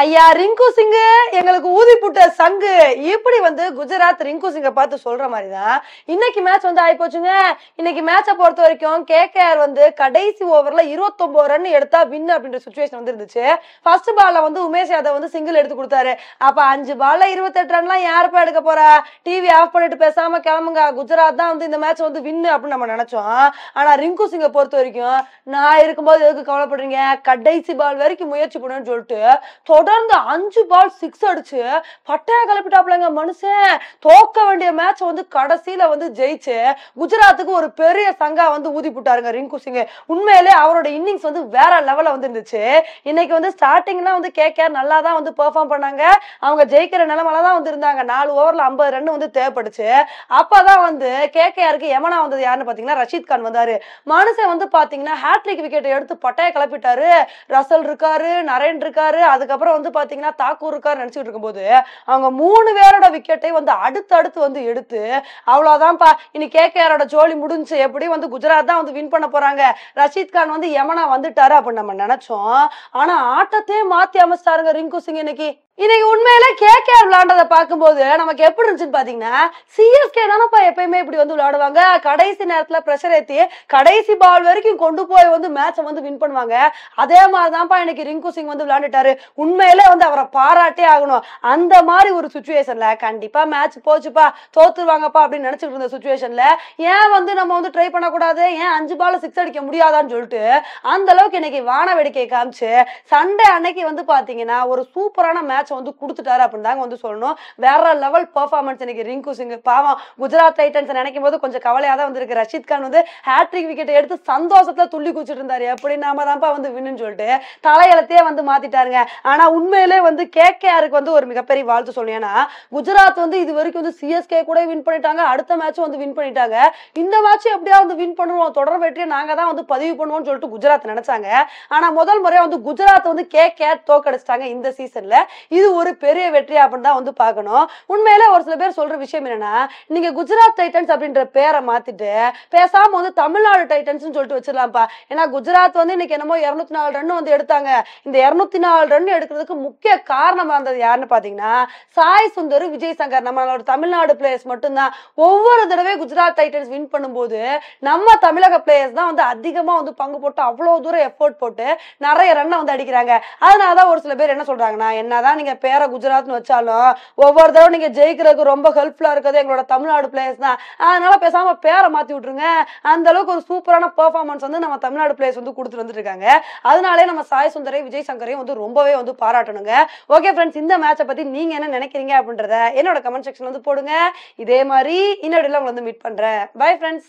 ஐயா ரிங்கு சிங்கு எங்களுக்கு ஊதி புட்ட சங்கு இப்படி வந்து குஜராத் ரிங்கு சிங்கை பார்த்து சொல்ற மாதிரி தான் இன்னைக்கு மேட்ச் வந்து ஆகி போச்சுங்க இன்னைக்கு மேட்சை பொறுத்த வரைக்கும் கே கேஆர் வந்து கடைசி ஓவர்ல இருபத்தொன்பது ரன் எடுத்தா வின் அப்படின்ற சுச்சுவேஷன் வந்து இருந்துச்சு ஃபர்ஸ்ட் பால்ல வந்து உமேஷ் யாதவ் வந்து சிங்கிள் எடுத்து கொடுத்தாரு அப்ப அஞ்சு பால்ல இருபத்தெட்டு ரன்லாம் யாருப்பா எடுக்க போறா டிவி ஆஃப் பண்ணிட்டு பேசாம கிளம்புங்க குஜராத் தான் வந்து இந்த மேட்ச் வந்து வின்னு அப்படின்னு நம்ம நினைச்சோம் ஆனா ரிங்கு சிங்கை பொறுத்த வரைக்கும் நான் இருக்கும்போது எதுக்கு கவலைப்படுறீங்க கடைசி பால் வரைக்கும் முயற்சி பண்ணுன்னு சொல்லிட்டு தொடர்ந்து அஞ்சு பால் சிக்ஸ் அடிச்சு பட்டையா கலப்பிட்டாப்லங்க மனுஷன் தோக்க வேண்டிய மேட்ச் வந்து கடைசியில வந்து ஜெயிச்சு குஜராத்துக்கு ஒரு பெரிய சங்கா வந்து ஊதி போட்டாருங்க ரிங்கு சிங் உண்மையிலே அவரோட இன்னிங்ஸ் வந்து வேற வந்து வந்துருந்துச்சு இன்னைக்கு வந்து ஸ்டார்டிங்லாம் வந்து கேகேஆர் நல்லா தான் வந்து பெர்ஃபார்ம் பண்ணாங்க அவங்க ஜெயிக்கிற நிலமெல்லாம் தான் வந்து இருந்தாங்க நாலு ஓவரில் ஐம்பது ரன் வந்து தேவைப்படுச்சு அப்பதான் வந்து கேகேஆருக்கு எமனா வந்தது யாருன்னு பாத்தீங்கன்னா ரஷீத் கான் வந்தாரு மனுஷன் வந்து பாத்தீங்கன்னா ஹேட்ரிக் விக்கெட்டை எடுத்து பட்டையை கிளப்பிட்டாரு ரசல் இருக்காரு நரேன் இருக்காரு அதுக்கப்புறம் வந்து பாத்தீங்கன்னா தாக்கூர் இருக்கா நினைச்சிட்டு இருக்கும்போது அவங்க மூணு பேரோட விக்கெட்டை வந்து அடுத்து அடுத்து வந்து எடுத்து அவ்வளவுதான்ப்பா இனி கேகேஆரோட ஜோலி முடிஞ்சு எப்படி வந்து குஜராத் தான் வந்து வின் பண்ண போறாங்க ரஷீத் கான் வந்து யமனா வந்துட்டாரு அப்படின்னு நம்ம நினைச்சோம் ஆனா ஆட்டத்தையே மாத்தி அமைச்சாருங்க ரிங்கு சிங் இன்னைக்கு இன்னைக்கு உண்மையில கேஆர் விளையாண்டதை பார்க்கும்போது நமக்கு எப்படி இருந்துச்சுன்னு பாத்தீங்கன்னா சிஎஸ்கே தானப்பா எப்பயுமே இப்படி வந்து விளையாடுவாங்க கடைசி நேரத்துல ப்ரெஷர் ஏத்தி கடைசி பால் வரைக்கும் கொண்டு போய் வந்து மேட்சை வந்து வின் பண்ணுவாங்க அதே மாதிரிதான்ப்பா தான்ப்பா இன்னைக்கு ரிங்கு சிங் வந்து விளையாண்டுட்டாரு உண்மையில வந்து அவரை பாராட்டே ஆகணும் அந்த மாதிரி ஒரு சுச்சுவேஷன்ல கண்டிப்பா மேட்ச் போச்சுப்பா தோத்துருவாங்கப்பா அப்படின்னு நினைச்சிட்டு இருந்த சுச்சுவேஷன்ல ஏன் வந்து நம்ம வந்து ட்ரை பண்ணக்கூடாது ஏன் அஞ்சு பால் சிக்ஸ் அடிக்க முடியாதான்னு சொல்லிட்டு அந்த அளவுக்கு இன்னைக்கு வான வேடிக்கை காமிச்சு சண்டே அன்னைக்கு வந்து பாத்தீங்கன்னா ஒரு சூப்பரான மேட்ச் மேட்சை வந்து கொடுத்துட்டாரு அப்படின்னு தாங்க வந்து சொல்லணும் வேற லெவல் பர்ஃபார்மன்ஸ் இன்னைக்கு ரிங்கு சிங் பாவம் குஜராத் டைட்டன்ஸ் நினைக்கும் போது கொஞ்சம் கவலையாக தான் வந்திருக்கு ரஷித் கான் வந்து ஹேட்ரிக் விக்கெட் எடுத்து சந்தோஷத்தில் துள்ளி குச்சிட்டு இருந்தாரு எப்படி நாம தான்ப்பா வந்து வின்னு சொல்லிட்டு தலையலத்தையே வந்து மாத்திட்டாருங்க ஆனா உண்மையிலே வந்து கேகேஆருக்கு வந்து ஒரு மிகப்பெரிய வாழ்த்து சொல்லணும் ஏன்னா குஜராத் வந்து இது வரைக்கும் வந்து சிஎஸ்கே கூட வின் பண்ணிட்டாங்க அடுத்த மேட்சும் வந்து வின் பண்ணிட்டாங்க இந்த மேட்சும் எப்படியா வந்து வின் பண்ணுவோம் தொடர் வெற்றியை நாங்க தான் வந்து பதிவு பண்ணுவோம்னு சொல்லிட்டு குஜராத் நினைச்சாங்க ஆனா முதல் முறையாக வந்து குஜராத் வந்து கேகேஆர் தோக்கடிச்சிட்டாங்க இந்த சீசன்ல இது ஒரு பெரிய வெற்றி அப்படின்னு தான் வந்து பார்க்கணும் உண்மையில ஒரு சில பேர் சொல்ற விஷயம் என்னன்னா நீங்க குஜராத் டைட்டன்ஸ் அப்படின்ற பேரை மாத்திட்டு பேசாம வந்து தமிழ்நாடு டைட்டன்ஸ் சொல்லிட்டு வச்சிடலாம்ப்பா ஏன்னா குஜராத் வந்து இன்னைக்கு என்னமோ இருநூத்தி நாலு ரன் வந்து எடுத்தாங்க இந்த இருநூத்தி நாலு ரன் எடுக்கிறதுக்கு முக்கிய காரணமா இருந்தது யாருன்னு பாத்தீங்கன்னா சாய் சுந்தர் விஜய் சங்கர் நம்மளோட தமிழ்நாடு பிளேயர்ஸ் மட்டும்தான் ஒவ்வொரு தடவை குஜராத் டைட்டன்ஸ் வின் பண்ணும்போது நம்ம தமிழக பிளேயர்ஸ் தான் வந்து அதிகமா வந்து பங்கு போட்டு அவ்வளவு தூரம் எஃபோர்ட் போட்டு நிறைய ரன்னை வந்து அடிக்கிறாங்க அதனாலதான் ஒரு சில பேர் என்ன சொல்றாங்கன்னா என்னதான் நீங்க பேரை குஜராத்னு வச்சாலும் ஒவ்வொரு தடவை நீங்க ஜெயிக்கிறதுக்கு ரொம்ப ஹெல்ப்ஃபுல்லா இருக்கிறது எங்களோட தமிழ்நாடு பிளேயர்ஸ் தான் அதனால பேசாம பேரை மாத்தி விட்டுருங்க அந்த அளவுக்கு ஒரு சூப்பரான பெர்ஃபார்மன்ஸ் வந்து நம்ம தமிழ்நாடு பிளேயர்ஸ் வந்து கொடுத்துட்டு வந்துருக்காங்க இருக்காங்க அதனாலே நம்ம சாய் சுந்தரையும் விஜய் சங்கரையும் வந்து ரொம்பவே வந்து பாராட்டணுங்க ஓகே ஃப்ரெண்ட்ஸ் இந்த மேட்சை பத்தி நீங்க என்ன நினைக்கிறீங்க அப்படின்றத என்னோட கமெண்ட் செக்ஷன் வந்து போடுங்க இதே மாதிரி இன்னொரு வந்து மீட் பண்றேன் பை ஃப்ரெண்ட்ஸ்